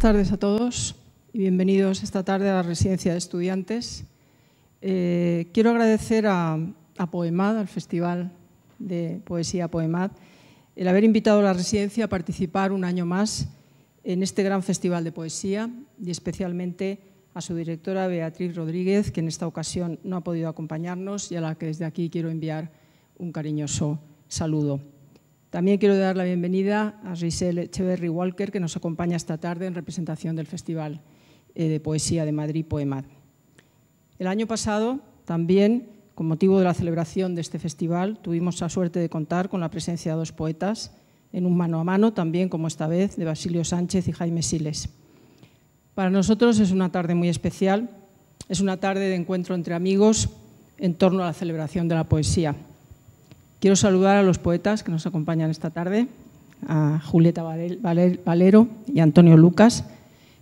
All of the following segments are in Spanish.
Buenas tardes a todos y bienvenidos esta tarde a la Residencia de Estudiantes. Eh, quiero agradecer a, Poemad, al Festival de Poesía Poemad, el haber invitado a la Residencia a participar un año más en este gran festival de poesía y especialmente a su directora Beatriz Rodríguez, que en esta ocasión no ha podido acompañarnos y a la que desde aquí quiero enviar un cariñoso saludo. También quiero dar la bienvenida a Giselle Echeverry Walker, que nos acompaña esta tarde en representación del Festival eh, de Poesía de Madrid, Poemad. El año pasado, también, con motivo de la celebración de este festival, tuvimos la suerte de contar con la presencia de dos poetas, en un mano a mano, también como esta vez, de Basilio Sánchez y Jaime Siles. Para nosotros es una tarde muy especial, es una tarde de encuentro entre amigos en torno a la celebración de la poesía. Quiero saludar a los poetas que nos acompañan esta tarde, a Julieta Valero y Antonio Lucas,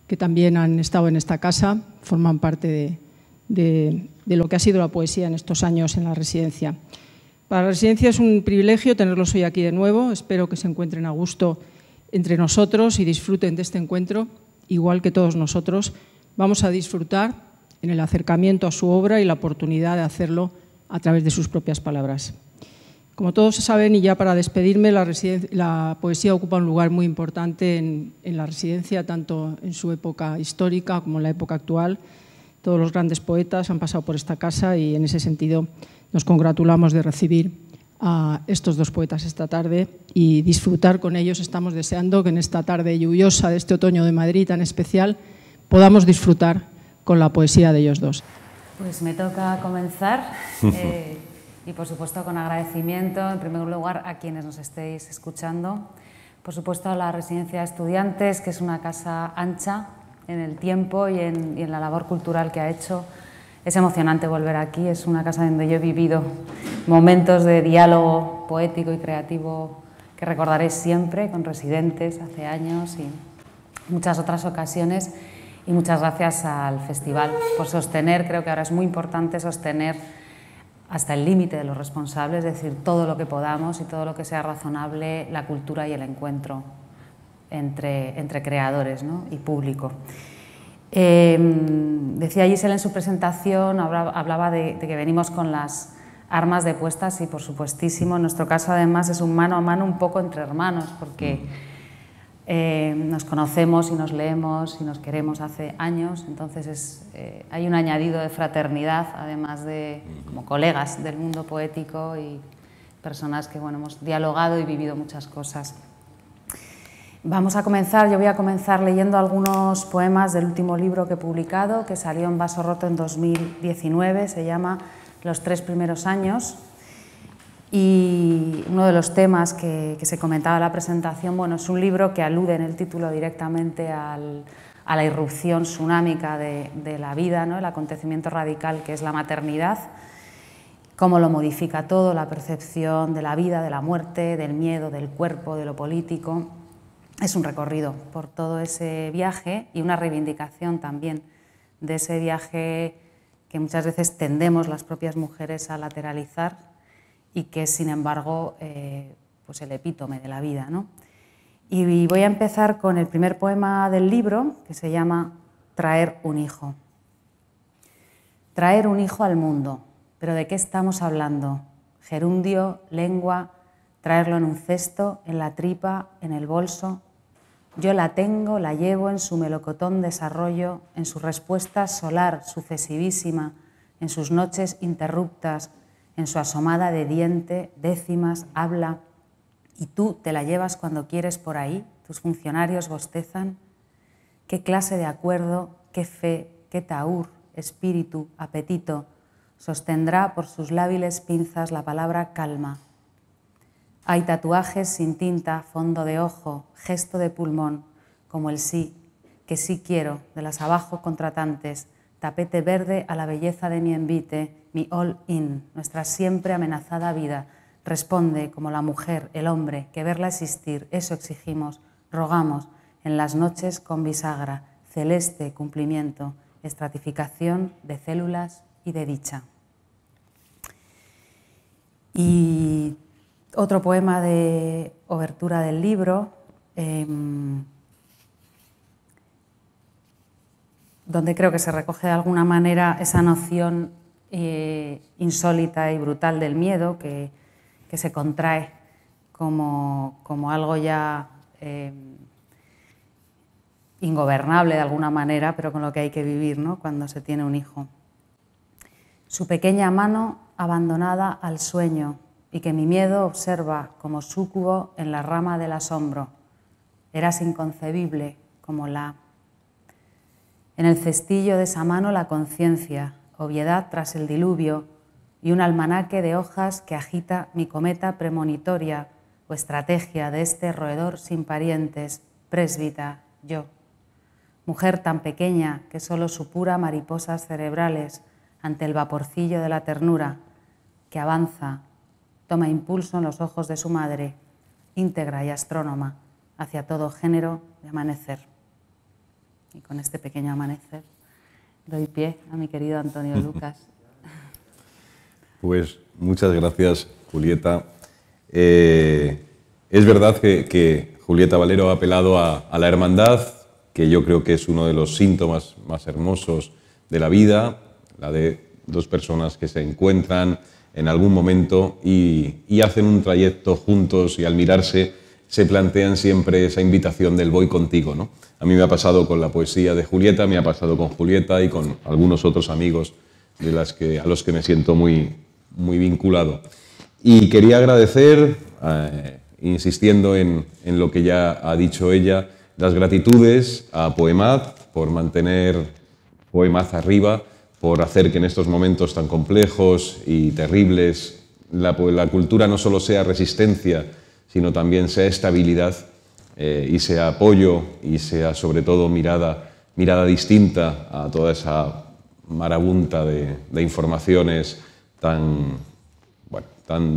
que también han estado en esta casa, forman parte de, lo que ha sido la poesía en estos años en la residencia. Para la residencia es un privilegio tenerlos hoy aquí de nuevo, espero que se encuentren a gusto entre nosotros y disfruten de este encuentro, igual que todos nosotros vamos a disfrutar en el acercamiento a su obra y la oportunidad de hacerlo a través de sus propias palabras. Como todos saben, y ya para despedirme, la, la poesía ocupa un lugar muy importante en, la residencia, tanto en su época histórica como en la época actual. Todos los grandes poetas han pasado por esta casa y en ese sentido nos congratulamos de recibir a estos dos poetas esta tarde y disfrutar con ellos. Estamos deseando que en esta tarde lluviosa de este otoño de Madrid tan especial podamos disfrutar con la poesía de ellos dos. Pues me toca comenzar. Eh, y por supuesto con agradecimiento en primer lugar a quienes nos estéis escuchando, por supuesto a la Residencia de Estudiantes, que es una casa ancha en el tiempo y en, y en la labor cultural que ha hecho. Es emocionante volver aquí, es una casa donde yo he vivido momentos de diálogo poético y creativo que recordaré siempre con residentes hace años y muchas otras ocasiones. Y muchas gracias al festival por sostener, creo que ahora es muy importante sostener hasta el límite de los responsables, es decir, todo lo que podamos y todo lo que sea razonable, la cultura y el encuentro entre, entre creadores y público. Em, decía Gisela en su presentación, hablaba de, que venimos con las armas depuestas y por supuestísimo, en nuestro caso además es un mano a mano un poco entre hermanos, porque mm. Eh, nos conocemos y nos leemos y nos queremos hace años, entonces eh, hay un añadido de fraternidad, además de como colegas del mundo poético y personas que hemos dialogado y vivido muchas cosas. Vamos a comenzar, yo voy a comenzar leyendo algunos poemas del último libro que he publicado, que salió en Vaso Roto en 2019, se llama Los tres primeros años, y uno de los temas que, se comentaba en la presentación, bueno, es un libro que alude en el título directamente a la irrupción tsunámica de, la vida, el acontecimiento radical que es la maternidad, cómo lo modifica todo, la percepción de la vida, de la muerte, del miedo, del cuerpo, de lo político. Es un recorrido por todo ese viaje y una reivindicación también de ese viaje que muchas veces tendemos las propias mujeres a lateralizar y que sin embargo, eh, pues el epítome de la vida. ¿no? Y voy a empezar con el primer poema del libro, que se llama Traer un hijo. Traer un hijo al mundo. ¿Pero de qué estamos hablando? Gerundio, lengua, traerlo en un cesto, en la tripa, en el bolso. Yo la tengo, la llevo en su melocotón desarrollo, en su respuesta solar sucesivísima, en sus noches interruptas, en su asomada de diente, décimas, habla, y tú te la llevas cuando quieres por ahí, tus funcionarios bostezan. ¿Qué clase de acuerdo, qué fe, qué taur, espíritu, apetito sostendrá por sus lábiles pinzas la palabra calma? Hay tatuajes sin tinta, fondo de ojo, gesto de pulmón, como el sí, que sí quiero, de las abajo contratantes, tapete verde a la belleza de mi envite, mi all-in, nuestra siempre amenazada vida. Responde como la mujer, el hombre, que verla existir, eso exigimos, rogamos, en las noches con bisagra, celeste cumplimiento, estratificación de células y de dicha. Y otro poema de obertura del libro. Em, donde creo que se recoge de alguna manera esa noción eh, insólita y brutal del miedo que, se contrae como, algo ya eh, ingobernable de alguna manera, pero con lo que hay que vivir cuando se tiene un hijo. Su pequeña mano abandonada al sueño y que mi miedo observa como súcubo en la rama del asombro. Eras inconcebible como la en el cestillo de esa mano la conciencia, obviedad tras el diluvio, y un almanaque de hojas que agita mi cometa premonitoria o estrategia de este roedor sin parientes, presbita, yo. Mujer tan pequeña que solo supura mariposas cerebrales ante el vaporcillo de la ternura, que avanza, toma impulso en los ojos de su madre, íntegra y astrónoma, hacia todo género de amanecer. Y con este pequeño amanecer doy pie a mi querido Antonio Lucas. Pues muchas gracias, Julieta. Eh, es verdad que, Julieta Valero ha apelado a, la hermandad, que yo creo que es uno de los síntomas más hermosos de la vida, la de dos personas que se encuentran en algún momento y hacen un trayecto juntos y al mirarse se plantean siempre esa invitación del voy contigo. A mí me ha pasado con la poesía de Julieta, me ha pasado con Julieta y con algunos otros amigos de las que, a los que me siento muy, muy vinculado. Y quería agradecer, eh, insistiendo en, lo que ya ha dicho ella, las gratitudes a Poemat por mantener Poemad arriba, por hacer que en estos momentos tan complejos y terribles la cultura no solo sea resistencia, sino también sea estabilidad eh, y sea apoyo y sea sobre todo mirada, distinta a toda esa marabunta de, informaciones tan,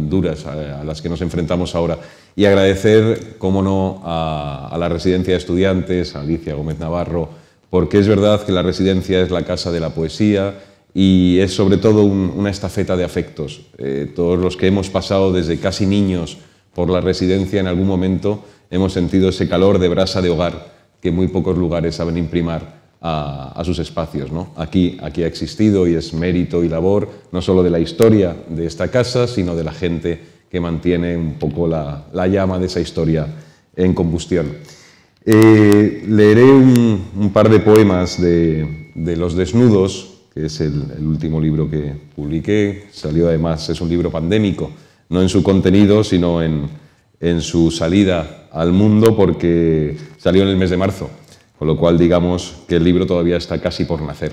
duras eh, a, las que nos enfrentamos ahora. Y agradecer, como no, a, la Residencia de Estudiantes, a Alicia Gómez Navarro, porque es verdad que la residencia es la casa de la poesía y es sobre todo una estafeta de afectos. Eh, todos los que hemos pasado desde casi niños por la residencia en algún momento hemos sentido ese calor de brasa de hogar que muy pocos lugares saben imprimir a, sus espacios. ¿no? Aquí, aquí ha existido y es mérito y labor no solo de la historia de esta casa, sino de la gente que mantiene un poco la, llama de esa historia en combustión. Eh, leeré un, par de poemas de, Los Desnudos, que es el último libro que publiqué, salió además, es un libro pandémico no en su contenido, sino en, su salida al mundo, porque salió en el mes de marzo, con lo cual digamos que el libro todavía está casi por nacer.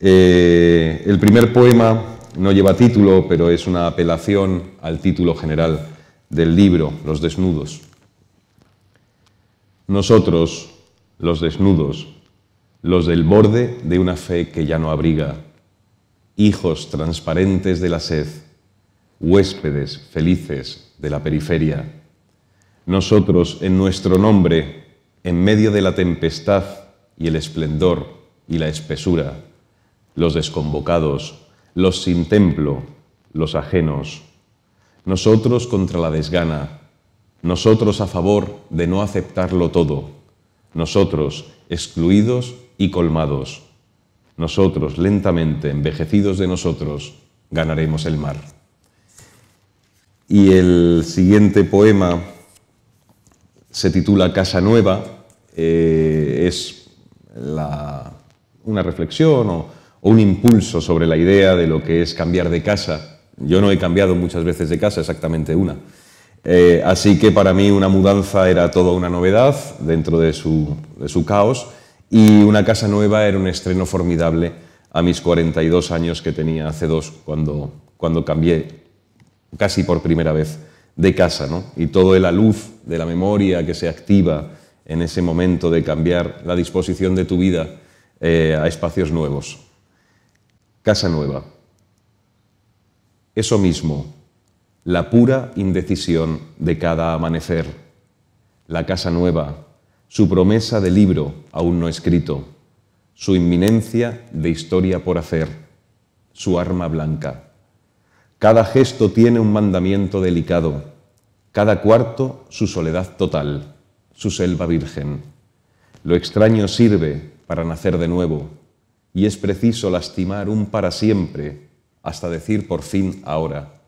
Eh, el primer poema no lleva título, pero es una apelación al título general del libro, Los desnudos. Nosotros, los desnudos, los del borde de una fe que ya no abriga, hijos transparentes de la sed, huéspedes felices de la periferia. Nosotros, en nuestro nombre, en medio de la tempestad y el esplendor y la espesura, los desconvocados, los sin templo, los ajenos, nosotros contra la desgana, nosotros a favor de no aceptarlo todo, nosotros excluidos y colmados, nosotros lentamente envejecidos de nosotros, ganaremos el mar. Y el siguiente poema se titula Casa Nueva, eh, es una reflexión o, un impulso sobre la idea de lo que es cambiar de casa. Yo no he cambiado muchas veces de casa, exactamente una. Eh, así que para mí una mudanza era toda una novedad dentro de su, caos y una casa nueva era un estreno formidable a mis 42 años que tenía hace dos cuando, cuando cambié casi por primera vez de casa, ¿no? Y toda la luz de la memoria que se activa en ese momento de cambiar la disposición de tu vida eh, a espacios nuevos. Casa nueva. Eso mismo, la pura indecisión de cada amanecer. La casa nueva, su promesa de libro aún no escrito, su inminencia de historia por hacer, su arma blanca. Cada gesto tiene un mandamiento delicado, cada cuarto su soledad total, su selva virgen. Lo extraño sirve para nacer de nuevo, y es preciso lastimar un para siempre hasta decir por fin ahora.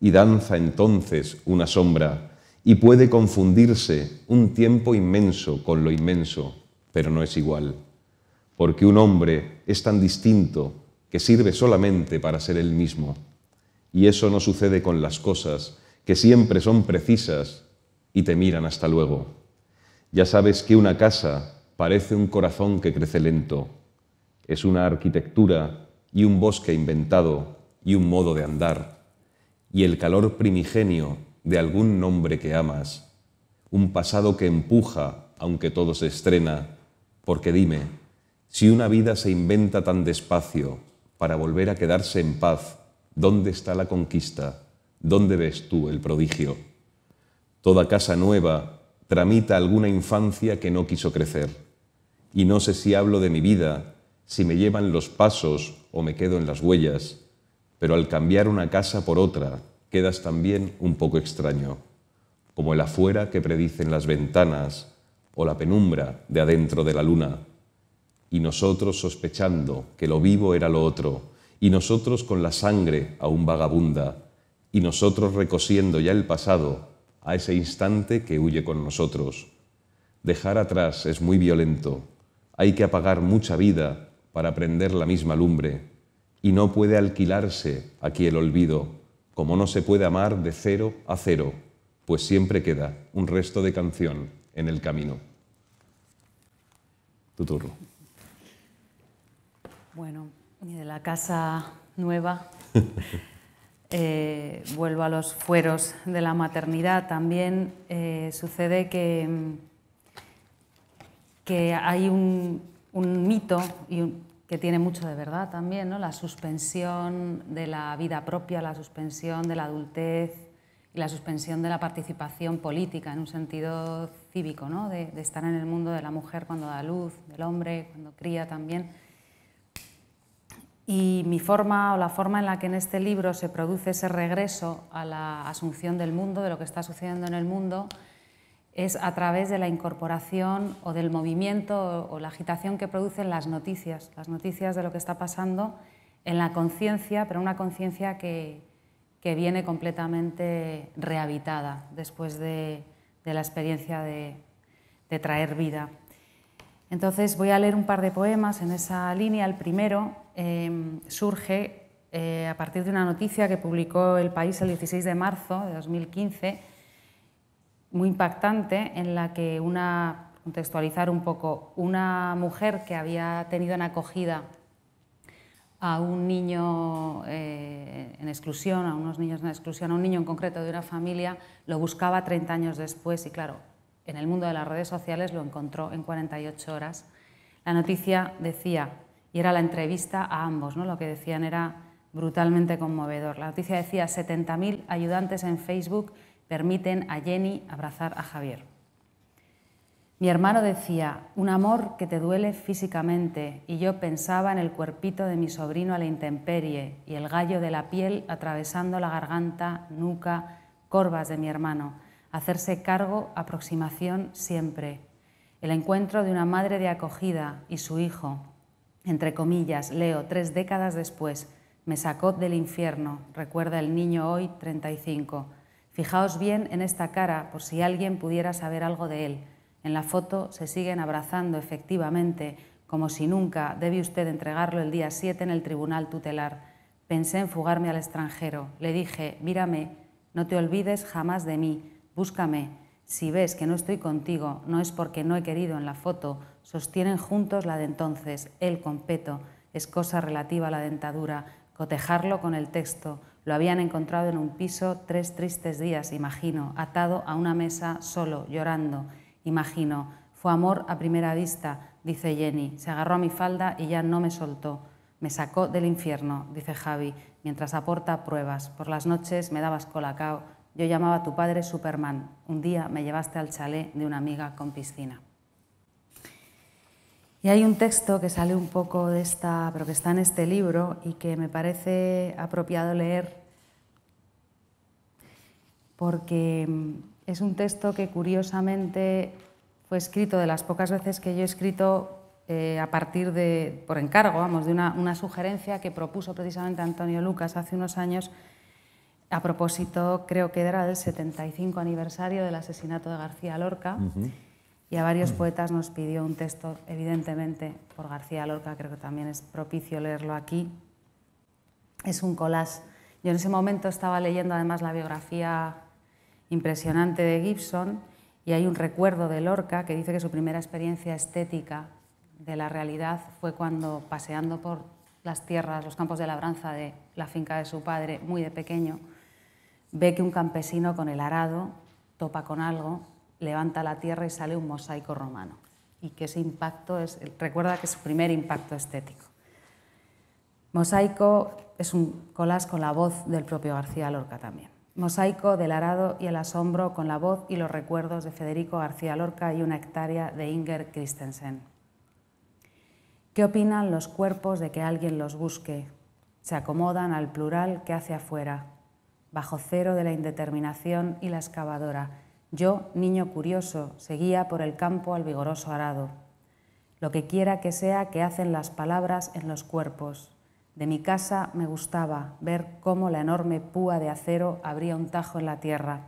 Y danza entonces una sombra, y puede confundirse un tiempo inmenso con lo inmenso, pero no es igual, porque un hombre es tan distinto que sirve solamente para ser el mismo. Y eso no sucede con las cosas, que siempre son precisas y te miran hasta luego. Ya sabes que una casa parece un corazón que crece lento. Es una arquitectura y un bosque inventado y un modo de andar. Y el calor primigenio de algún nombre que amas. Un pasado que empuja, aunque todo se estrena. Porque dime, si una vida se inventa tan despacio para volver a quedarse en paz, ¿Dónde está la conquista? ¿Dónde ves tú el prodigio? Toda casa nueva tramita alguna infancia que no quiso crecer. Y no sé si hablo de mi vida, si me llevan los pasos o me quedo en las huellas, pero al cambiar una casa por otra, quedas también un poco extraño, como el afuera que predicen las ventanas o la penumbra de adentro de la luna. Y nosotros sospechando que lo vivo era lo otro, y nosotros con la sangre aún vagabunda, y nosotros recosiendo ya el pasado a ese instante que huye con nosotros. Dejar atrás es muy violento, hay que apagar mucha vida para prender la misma lumbre, y no puede alquilarse aquí el olvido, como no se puede amar de cero a cero, pues siempre queda un resto de canción en el camino. Tu turno. Bueno, de la casa nueva. Eh, vuelvo a los fueros de la maternidad. También eh, sucede que, que hay un, mito que tiene mucho de verdad también, ¿no? la suspensión de la vida propia, la suspensión de la adultez y la suspensión de la participación política en un sentido cívico, ¿no? de estar en el mundo de la mujer cuando da luz, del hombre, cuando cría también. Y mi forma o la forma en la que en este libro se produce ese regreso a la asunción del mundo, de lo que está sucediendo en el mundo, es a través de la incorporación o del movimiento o la agitación que producen las noticias, las noticias de lo que está pasando en la conciencia, pero una conciencia que, viene completamente rehabilitada después de, la experiencia de traer vida. Entonces voy a leer un par de poemas en esa línea. El primero eh, surge eh, a partir de una noticia que publicó El País el 16 de marzo de 2015, muy impactante, en la que una, contextualizar un poco, una mujer que había tenido en acogida a un niño eh, en exclusión, a unos niños en exclusión, a un niño en concreto de una familia, lo buscaba 30 años después y claro, en el mundo de las redes sociales lo encontró en 48 horas. La noticia decía, y era la entrevista a ambos, ¿no? lo que decían era brutalmente conmovedor. La noticia decía, 70.000 ayudantes en Facebook permiten a Jenny abrazar a Javier. Mi hermano decía, un amor que te duele físicamente, y yo pensaba en el cuerpito de mi sobrino a la intemperie y el gallo de la piel atravesando la garganta, nuca, corvas de mi hermano hacerse cargo, aproximación siempre. El encuentro de una madre de acogida y su hijo, entre comillas, leo, tres décadas después, me sacó del infierno, recuerda el niño hoy, 35. Fijaos bien en esta cara por si alguien pudiera saber algo de él. En la foto se siguen abrazando efectivamente, como si nunca debe usted entregarlo el día 7 en el tribunal tutelar. Pensé en fugarme al extranjero. Le dije, mírame, no te olvides jamás de mí. Búscame, si ves que no estoy contigo, no es porque no he querido en la foto, sostienen juntos la de entonces, el peto, es cosa relativa a la dentadura, cotejarlo con el texto. Lo habían encontrado en un piso tres tristes días, imagino, atado a una mesa solo, llorando, imagino. Fue amor a primera vista, dice Jenny. Se agarró a mi falda y ya no me soltó. Me sacó del infierno, dice Javi, mientras aporta pruebas. Por las noches me dabas colacao yo llamaba a tu padre Superman. Un día me llevaste al chalet de una amiga con piscina. Y hay un texto que sale un poco de esta, pero que está en este libro y que me parece apropiado leer porque mm, es un texto que curiosamente fue escrito de las pocas veces que yo he escrito eh, a partir de, por encargo, vamos, de una sugerencia que propuso precisamente Antonio Lucas hace unos años a propósito, creo que era el 75 aniversario del asesinato de García Lorca y a varios mm. poetas nos pidió un texto, evidentemente, por García Lorca, creo que también es propicio leerlo aquí. Es un collage. Yo en ese momento estaba leyendo además la biografía impresionante de Gibson y hay un recuerdo de Lorca que dice que su primera experiencia estética de la realidad fue cuando paseando por las tierras, los campos de labranza de la finca de su padre, muy de pequeño, ve que un campesino con el arado topa con algo, levanta la tierra y sale un mosaico romano. Y que ese impacto es, recuerda que es su primer impacto estético. Mosaico es un collage con la voz del propio García Lorca también. Mosaico del arado y el asombro con la voz y los recuerdos de Federico García Lorca y una hectárea de Inger Christensen. ¿Qué opinan los cuerpos de que alguien los busque? Se acomodan al plural que hace afuera, bajo cero de la indeterminación y la excavadora. Yo, niño curioso, seguía por el campo al vigoroso arado. Lo que quiera que sea que hacen las palabras en los cuerpos. De mi casa me gustaba ver cómo la enorme púa de acero abría un tajo en la tierra.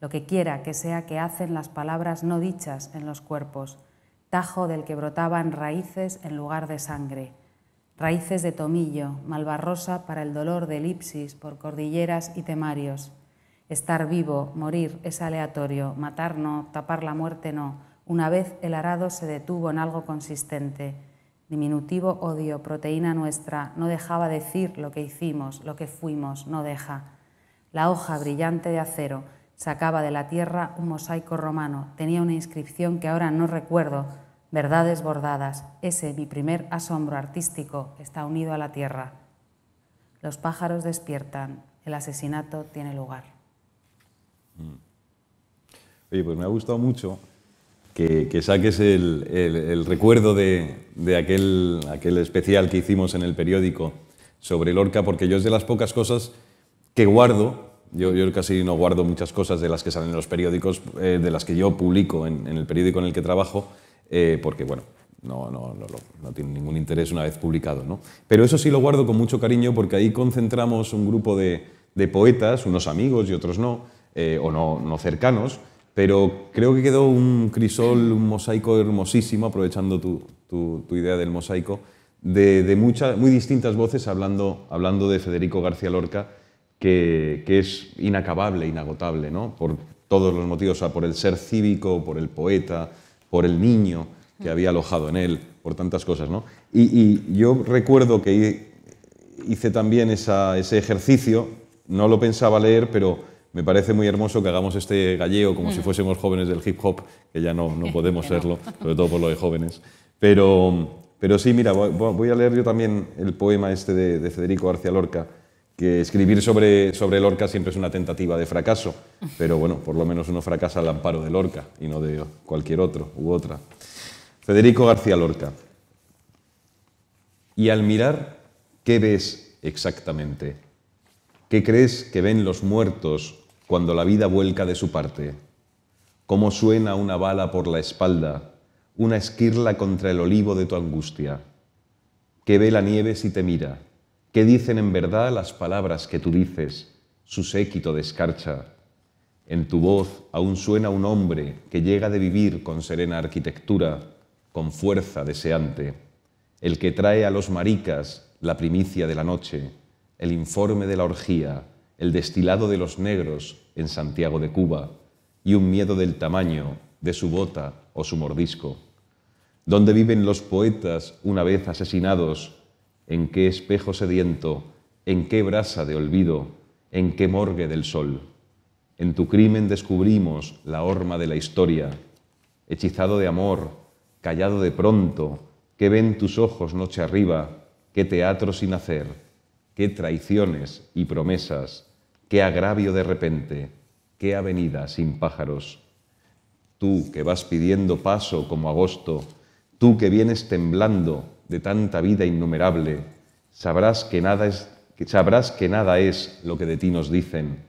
Lo que quiera que sea que hacen las palabras no dichas en los cuerpos. Tajo del que brotaban raíces en lugar de sangre raíces de tomillo, malvarrosa para el dolor de elipsis por cordilleras y temarios. Estar vivo, morir, es aleatorio, matar no, tapar la muerte no. Una vez el arado se detuvo en algo consistente. Diminutivo odio, proteína nuestra, no dejaba decir lo que hicimos, lo que fuimos, no deja. La hoja brillante de acero sacaba de la tierra un mosaico romano, tenía una inscripción que ahora no recuerdo, verdades bordadas, ese mi primer asombro artístico está unido a la tierra. Los pájaros despiertan, el asesinato tiene lugar. Mm. Oye, pues me ha gustado mucho que, saques el, recuerdo de, aquel, especial que hicimos en el periódico sobre Lorca, porque yo es de las pocas cosas que guardo, yo, casi no guardo muchas cosas de las que salen en los periódicos, eh, de las que yo publico en, el periódico en el que trabajo, eh, porque bueno, no, no, no, no, tiene ningún interés una vez publicado. ¿no? Pero eso sí lo guardo con mucho cariño porque ahí concentramos un grupo de, poetas, unos amigos y otros no, eh, o no, no cercanos, pero creo que quedó un crisol, un mosaico hermosísimo, aprovechando tu, tu, idea del mosaico, de, muchas, muy distintas voces hablando, hablando de Federico García Lorca, que, que, es inacabable, inagotable, ¿no? por todos los motivos, o sea, por el ser cívico, por el poeta, por el niño que había alojado en él, por tantas cosas. ¿no? Y, yo recuerdo que hice también esa, ese ejercicio, no lo pensaba leer, pero me parece muy hermoso que hagamos este galleo como si fuésemos jóvenes del hip hop, que ya no, no podemos serlo, sobre todo por lo de jóvenes. Pero, pero sí, mira, voy a leer yo también el poema este de, de Federico García Lorca que escribir sobre, sobre Lorca siempre es una tentativa de fracaso, pero bueno, por lo menos uno fracasa al amparo de Lorca y no de cualquier otro u otra. Federico García Lorca. Y al mirar, ¿qué ves exactamente? ¿Qué crees que ven los muertos cuando la vida vuelca de su parte? ¿Cómo suena una bala por la espalda, una esquirla contra el olivo de tu angustia? ¿Qué ve la nieve si te mira? ¿Qué dicen en verdad las palabras que tú dices, su séquito descarcha? escarcha? En tu voz aún suena un hombre que llega de vivir con serena arquitectura, con fuerza deseante, el que trae a los maricas la primicia de la noche, el informe de la orgía, el destilado de los negros en Santiago de Cuba y un miedo del tamaño de su bota o su mordisco. Donde viven los poetas una vez asesinados en qué espejo sediento, en qué brasa de olvido, en qué morgue del sol. En tu crimen descubrimos la horma de la historia, hechizado de amor, callado de pronto, qué ven tus ojos noche arriba, qué teatro sin hacer, qué traiciones y promesas, qué agravio de repente, qué avenida sin pájaros. Tú que vas pidiendo paso como agosto, tú que vienes temblando, de tanta vida innumerable, sabrás que nada es, sabrás que nada es lo que de ti nos dicen,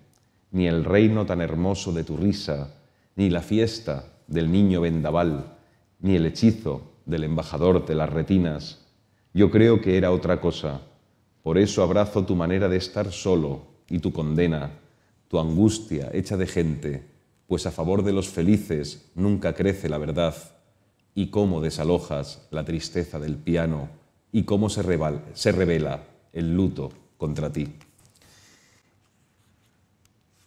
ni el reino tan hermoso de tu risa, ni la fiesta del niño vendaval, ni el hechizo del embajador de las retinas. Yo creo que era otra cosa. Por eso abrazo tu manera de estar solo y tu condena, tu angustia hecha de gente, pues a favor de los felices nunca crece la verdad y cómo desalojas la tristeza del piano y cómo se, revela el luto contra ti.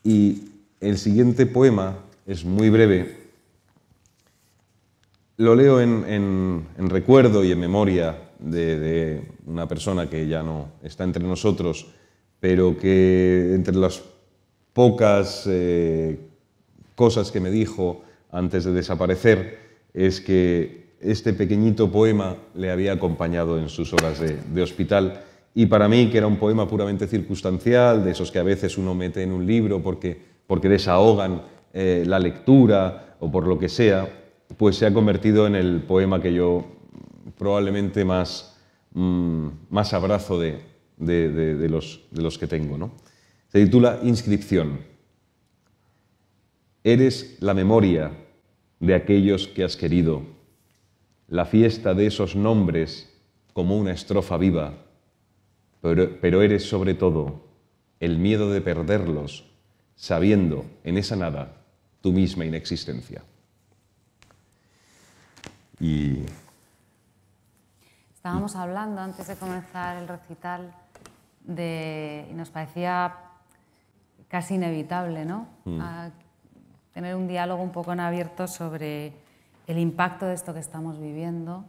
Y el siguiente poema es muy breve. Lo leo en, recuerdo y en memoria de, una persona que ya no está entre nosotros, pero que entre las pocas eh, cosas que me dijo antes de desaparecer, es que este pequeñito poema le había acompañado en sus horas de, hospital. Y para mí, que era un poema puramente circunstancial, de esos que a veces uno mete en un libro porque, desahogan eh, la lectura o por lo que sea, pues se ha convertido en el poema que yo probablemente más, mm, abrazo de, los, que tengo. Se titula Inscripción. Eres la memoria de aquellos que has querido, la fiesta de esos nombres como una estrofa viva, pero, eres sobre todo el miedo de perderlos, sabiendo en esa nada tu misma inexistencia. Y... Estábamos hablando antes de comenzar el recital de... y nos parecía casi inevitable, ¿no? Mm. Ah, tener un diálogo un poco en abierto sobre el impacto de esto que estamos viviendo,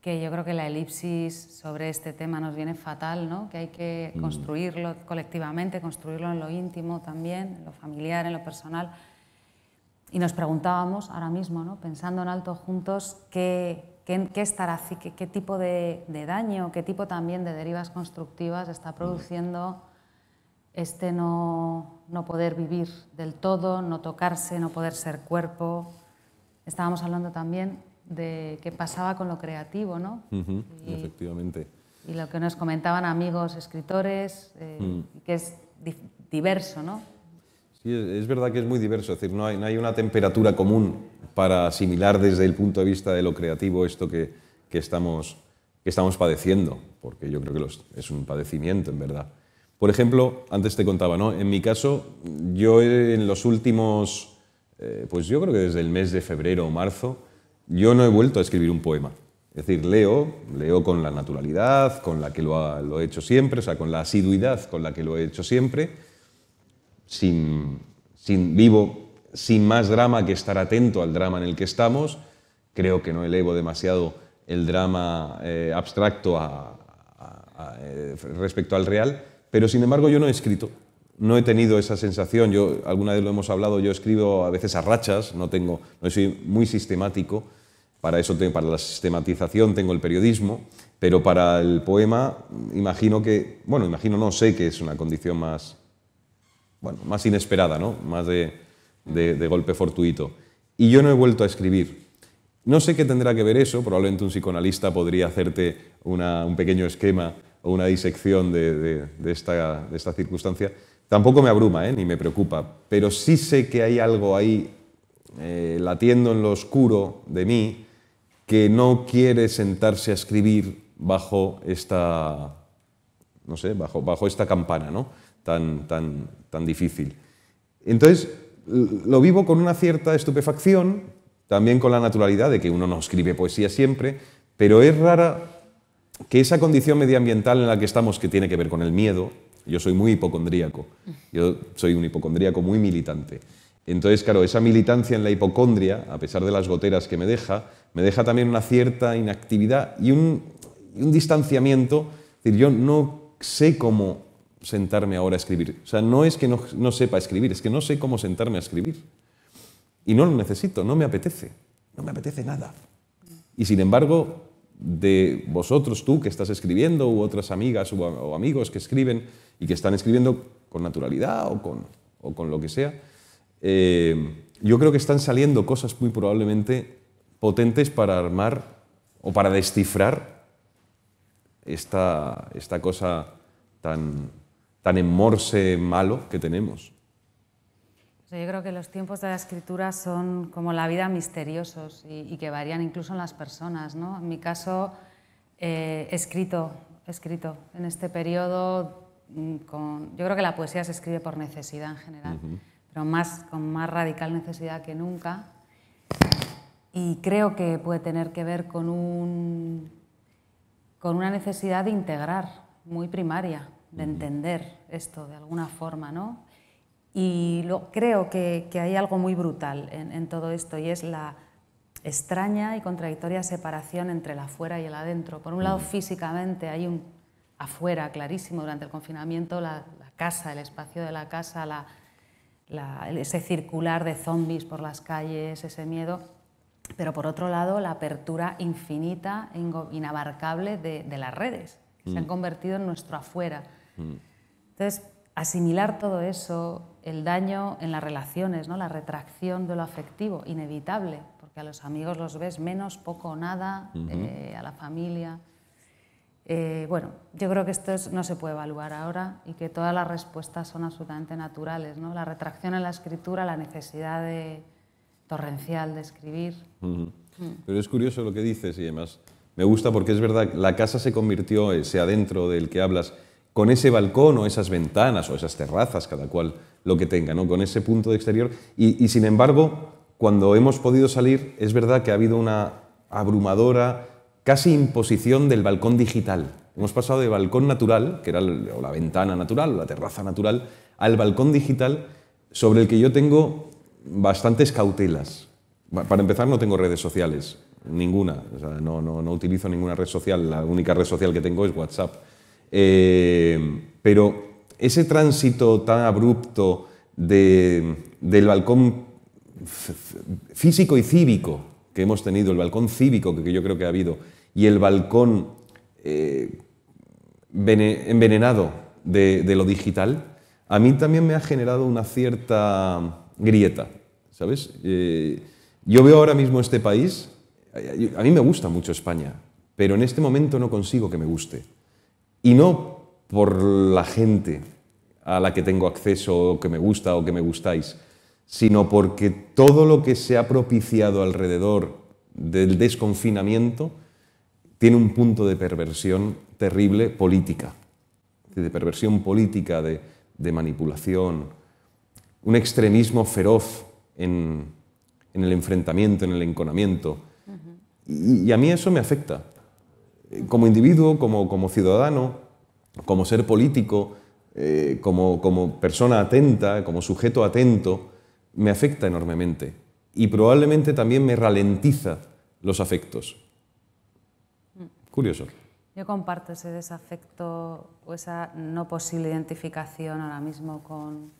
que yo creo que la elipsis sobre este tema nos viene fatal, ¿no? que hay que mm. construirlo colectivamente, construirlo en lo íntimo también, en lo familiar, en lo personal. Y nos preguntábamos ahora mismo, ¿no? pensando en alto juntos, qué, qué, qué estará, qué tipo de, daño, qué tipo también de derivas constructivas está mm. produciendo este no no poder vivir del todo, no tocarse, no poder ser cuerpo. Estábamos hablando también de qué pasaba con lo creativo, ¿no? efectivamente. Y lo que nos comentaban amigos escritores, eh, mm. que es diverso, ¿no? Sí, es, verdad que es muy diverso, es decir, no hay, una temperatura común para asimilar desde el punto de vista de lo creativo esto que, estamos, padeciendo, porque yo creo que es un padecimiento, en verdad. Por ejemplo, antes te contaba, ¿no? En mi caso, yo en los últimos, eh, pues yo creo que desde el mes de febrero o marzo, yo no he vuelto a escribir un poema. Es decir, leo, leo con la naturalidad, con la que lo, he hecho siempre, o sea, con la asiduidad con la que lo he hecho siempre, sin, vivo, sin más drama que estar atento al drama en el que estamos. Creo que no elevo demasiado el drama eh, abstracto eh, respecto al real pero sin embargo yo no he escrito, no he tenido esa sensación. Yo alguna vez lo hemos hablado, yo escribo a veces a rachas, no tengo, no soy muy sistemático. Para eso, para la sistematización tengo el periodismo, pero para el poema imagino que, bueno, imagino no, sé que es una condición más, bueno, más inesperada, ¿no? Más de, golpe fortuito. Y yo no he vuelto a escribir. No sé qué tendrá que ver eso, probablemente un psicoanalista podría hacerte un pequeño esquema o una disección de, esta, circunstancia, tampoco me abruma ¿eh? ni me preocupa, pero sí sé que hay algo ahí eh, latiendo en lo oscuro de mí que no quiere sentarse a escribir bajo esta, no sé, bajo, esta campana ¿no? tan difícil. Entonces, lo vivo con una cierta estupefacción, también con la naturalidad de que uno no escribe poesía siempre, pero es rara que esa condición medioambiental en la que estamos, que tiene que ver con el miedo, yo soy muy hipocondríaco, yo soy un hipocondríaco muy militante. Entonces, claro, esa militancia en la hipocondria, a pesar de las goteras que me deja, me deja también una cierta inactividad y un, distanciamiento. Es decir, yo no sé cómo sentarme ahora a escribir. O sea, no es que no, no sepa escribir, es que no sé cómo sentarme a escribir. Y no lo necesito, no me apetece, no me apetece nada. Y sin embargo, de vosotros, tú que estás escribiendo, u otras amigas o, amigos que escriben y que están escribiendo con naturalidad o con, lo que sea, eh, yo creo que están saliendo cosas muy probablemente potentes para armar o para descifrar esta, cosa tan, tan en malo que tenemos. Yo creo que los tiempos de la escritura son como la vida misteriosos y, que varían incluso en las personas. ¿no? En mi caso, eh, escrito, escrito. En este periodo, mm, yo creo que la poesía se escribe por necesidad en general, pero más, con más radical necesidad que nunca. Y creo que puede tener que ver con, un, con una necesidad de integrar muy primaria, de entender esto de alguna forma, ¿no? Y lo, creo que, hay algo muy brutal en, todo esto y es la extraña y contradictoria separación entre el afuera y el adentro. Por un lado, físicamente hay un afuera clarísimo durante el confinamiento, la, casa, el espacio de la casa, ese circular de zombies por las calles, ese miedo, pero por otro lado la apertura infinita e inabarcable de, las redes, que se han mm. convertido en nuestro afuera. Mm. Entonces, asimilar todo eso, el daño en las relaciones, ¿no? la retracción de lo afectivo, inevitable, porque a los amigos los ves menos, poco o nada, eh, a la familia. Eh, bueno, yo creo que esto no se puede evaluar ahora y que todas las respuestas son absolutamente naturales. ¿no? La retracción en la escritura, la necesidad torrencial de escribir. Mm. Pero es curioso lo que dices y además me gusta porque es verdad, la casa se convirtió, ese eh, adentro del que hablas, con ese balcón o esas ventanas o esas terrazas, cada cual lo que tenga, ¿no? con ese punto de exterior. Y, sin embargo, cuando hemos podido salir, es verdad que ha habido una abrumadora, casi imposición del balcón digital. Hemos pasado de balcón natural, que era la ventana natural, o la terraza natural, al balcón digital, sobre el que yo tengo bastantes cautelas. Para empezar, no tengo redes sociales, ninguna. no, utilizo ninguna red social, la única red social que tengo es WhatsApp. Eh, pero ese tránsito tan abrupto del balcón físico y cívico que hemos tenido, el balcón cívico que yo creo que ha habido, y el balcón eh, envenenado de, lo digital, a mí también me ha generado una cierta grieta, ¿sabes? Eh, yo veo ahora mismo este país, a mí me gusta mucho España, pero en este momento no consigo que me guste. Y no por la gente a la que tengo acceso o que me gusta o que me gustáis, sino porque todo lo que se ha propiciado alrededor del desconfinamiento tiene un punto de perversión terrible política, de perversión política, de, manipulación, un extremismo feroz en, el enfrentamiento, en el enconamiento. y, a mí eso me afecta, como individuo, como, como ciudadano, como ser político, eh, como, persona atenta, como sujeto atento, me afecta enormemente y probablemente también me ralentiza los afectos. Curioso. Yo comparto ese desafecto o esa no posible identificación ahora mismo con,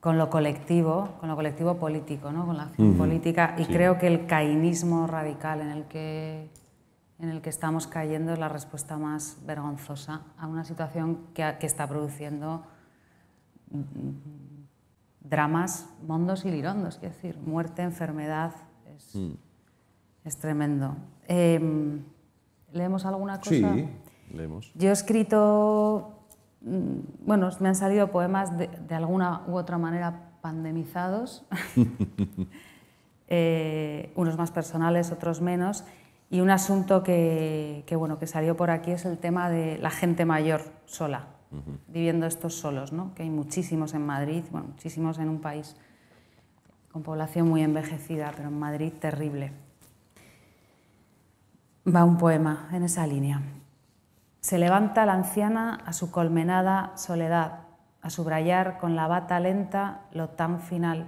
con lo colectivo, con lo colectivo político, con la política, y creo que el caínismo radical en el que en el que estamos cayendo es la respuesta más vergonzosa a una situación que, está produciendo mm, dramas mondos y lirondos, es decir, muerte, enfermedad, es, mm. tremendo. Em, ¿Leemos alguna cosa? Sí, leemos. Yo he escrito, mm, bueno, me han salido poemas de, alguna u otra manera pandemizados, eh, unos más personales, otros menos, y un asunto que, bueno, que salió por aquí es el tema de la gente mayor sola, viviendo estos solos, ¿no? que hay muchísimos en Madrid, muchísimos en un país con población muy envejecida, pero en Madrid terrible. Va un poema en esa línea. Se levanta la anciana a su colmenada soledad, a subrayar con la bata lenta lo tan final,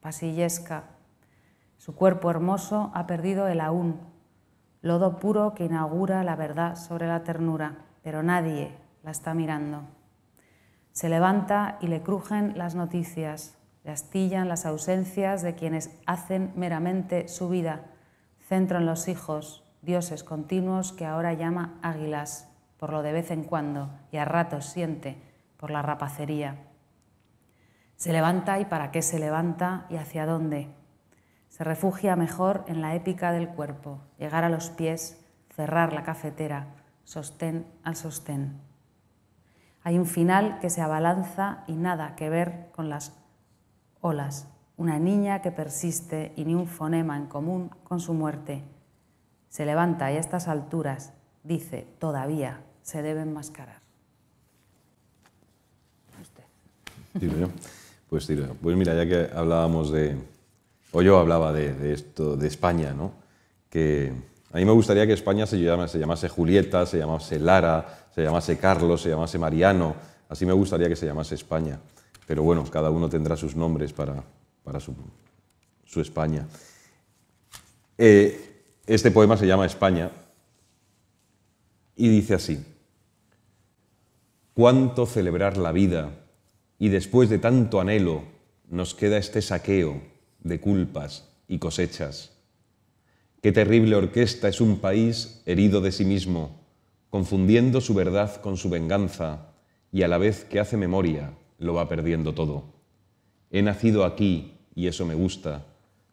pasillesca. Su cuerpo hermoso ha perdido el aún, lodo puro que inaugura la verdad sobre la ternura, pero nadie la está mirando. Se levanta y le crujen las noticias, le astillan las ausencias de quienes hacen meramente su vida, centro en los hijos, dioses continuos que ahora llama águilas, por lo de vez en cuando y a ratos siente, por la rapacería. Se levanta y para qué se levanta y hacia dónde. Se refugia mejor en la épica del cuerpo, llegar a los pies, cerrar la cafetera, sostén al sostén. Hay un final que se abalanza y nada que ver con las olas. Una niña que persiste y ni un fonema en común con su muerte. Se levanta y a estas alturas dice, todavía se debe enmascarar. Pues, pues mira, ya que hablábamos de, o yo hablaba de, esto, de España, ¿no? Que a mí me gustaría que España se llamase, Julieta, se llamase Lara, se llamase Carlos, se llamase Mariano, así me gustaría que se llamase España. Pero bueno, cada uno tendrá sus nombres para, su, España. Eh, este poema se llama España y dice así, ¿cuánto celebrar la vida y después de tanto anhelo nos queda este saqueo? de culpas y cosechas. Qué terrible orquesta es un país herido de sí mismo, confundiendo su verdad con su venganza, y a la vez que hace memoria, lo va perdiendo todo. He nacido aquí, y eso me gusta,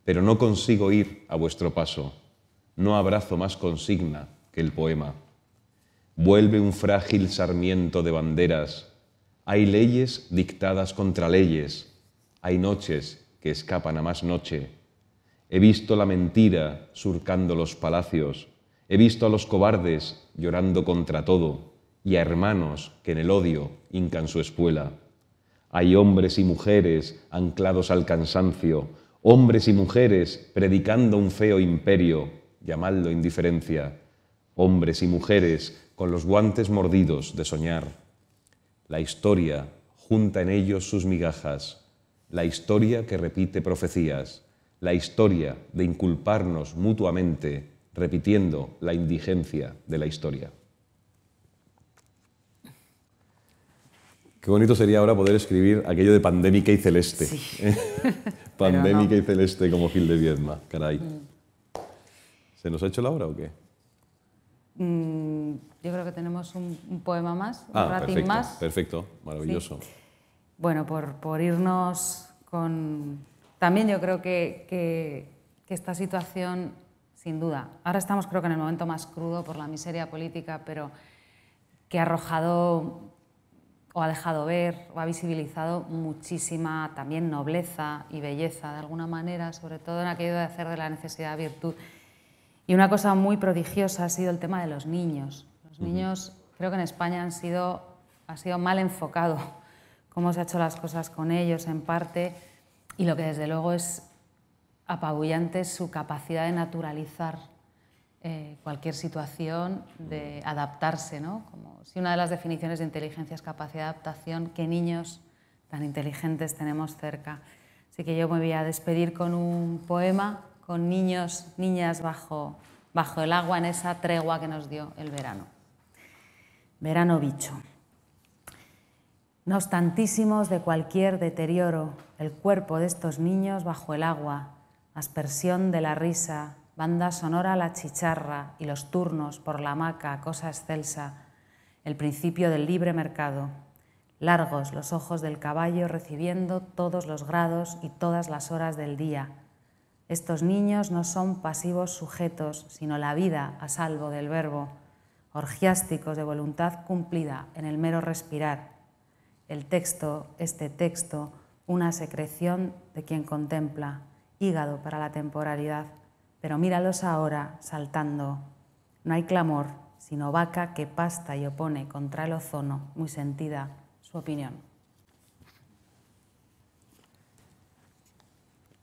pero no consigo ir a vuestro paso. No abrazo más consigna que el poema. Vuelve un frágil sarmiento de banderas. Hay leyes dictadas contra leyes. Hay noches que escapan a más noche. He visto la mentira surcando los palacios. He visto a los cobardes llorando contra todo y a hermanos que en el odio hincan su espuela. Hay hombres y mujeres anclados al cansancio, hombres y mujeres predicando un feo imperio, llamadlo indiferencia, hombres y mujeres con los guantes mordidos de soñar. La historia junta en ellos sus migajas, la historia que repite profecías, la historia de inculparnos mutuamente repitiendo la indigencia de la historia. Qué bonito sería ahora poder escribir aquello de pandémica y celeste. ¿eh? pandémica y celeste como Gil de Viedma, caray. Mm. ¿Se nos ha hecho la hora o qué? Mm, yo creo que tenemos un, poema más, un ah, ratín más. Perfecto, maravilloso bueno, por, irnos con... También yo creo que, que, esta situación, sin duda, ahora estamos creo que en el momento más crudo por la miseria política, pero que ha arrojado o ha dejado ver o ha visibilizado muchísima también nobleza y belleza de alguna manera, sobre todo en aquello de hacer de la necesidad virtud. Y una cosa muy prodigiosa ha sido el tema de los niños. Los niños creo que en España han sido, ha sido mal enfocado cómo se han hecho las cosas con ellos en parte y lo que desde luego es apabullante es su capacidad de naturalizar eh, cualquier situación, de adaptarse, Como si una de las definiciones de inteligencia es capacidad de adaptación, qué niños tan inteligentes tenemos cerca. Así que yo me voy a despedir con un poema con niños, niñas bajo, bajo el agua en esa tregua que nos dio el verano. Verano bicho. No obstantísimos de cualquier deterioro, el cuerpo de estos niños bajo el agua, aspersión de la risa, banda sonora la chicharra y los turnos por la hamaca, cosa excelsa, el principio del libre mercado. Largos los ojos del caballo recibiendo todos los grados y todas las horas del día. Estos niños no son pasivos sujetos, sino la vida a salvo del verbo, orgiásticos de voluntad cumplida en el mero respirar el texto, este texto, una secreción de quien contempla, hígado para la temporalidad, pero míralos ahora saltando. No hay clamor, sino vaca que pasta y opone contra el ozono, muy sentida su opinión.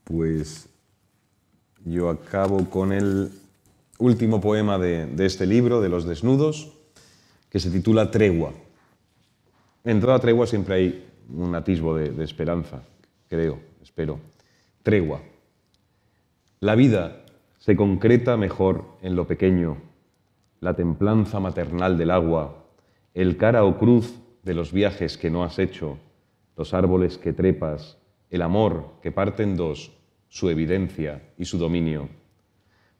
Pues yo acabo con el último poema de, este libro, de Los Desnudos, que se titula Tregua en toda tregua siempre hay un atisbo de, de esperanza, creo, espero. Tregua. La vida se concreta mejor en lo pequeño, la templanza maternal del agua, el cara o cruz de los viajes que no has hecho, los árboles que trepas, el amor que parte en dos, su evidencia y su dominio.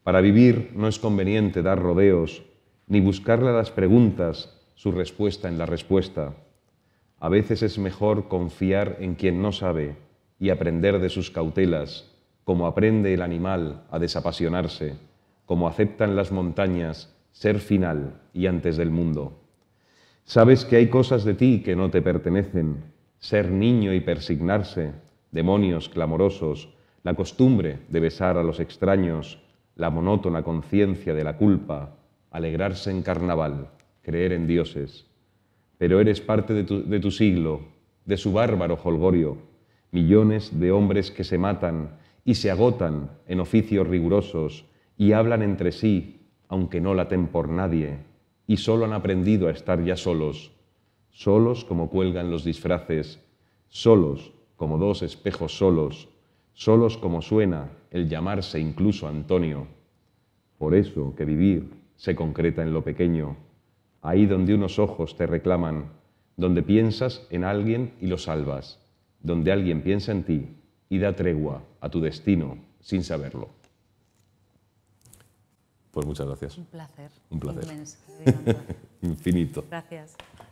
Para vivir no es conveniente dar rodeos, ni buscarle a las preguntas su respuesta en la respuesta. A veces es mejor confiar en quien no sabe y aprender de sus cautelas, como aprende el animal a desapasionarse, como aceptan las montañas ser final y antes del mundo. Sabes que hay cosas de ti que no te pertenecen, ser niño y persignarse, demonios clamorosos, la costumbre de besar a los extraños, la monótona conciencia de la culpa, alegrarse en carnaval, creer en dioses pero eres parte de tu, siglo, de su bárbaro holgorio, millones de hombres que se matan y se agotan en oficios rigurosos y hablan entre sí, aunque no laten por nadie, y solo han aprendido a estar ya solos, solos como cuelgan los disfraces, solos como dos espejos solos, solos como suena el llamarse incluso Antonio. Por eso que vivir se concreta en lo pequeño, ahí donde unos ojos te reclaman, donde piensas en alguien y lo salvas, donde alguien piensa en ti y da tregua a tu destino sin saberlo. Pues muchas gracias. Un placer. Un placer. Infinito. Gracias.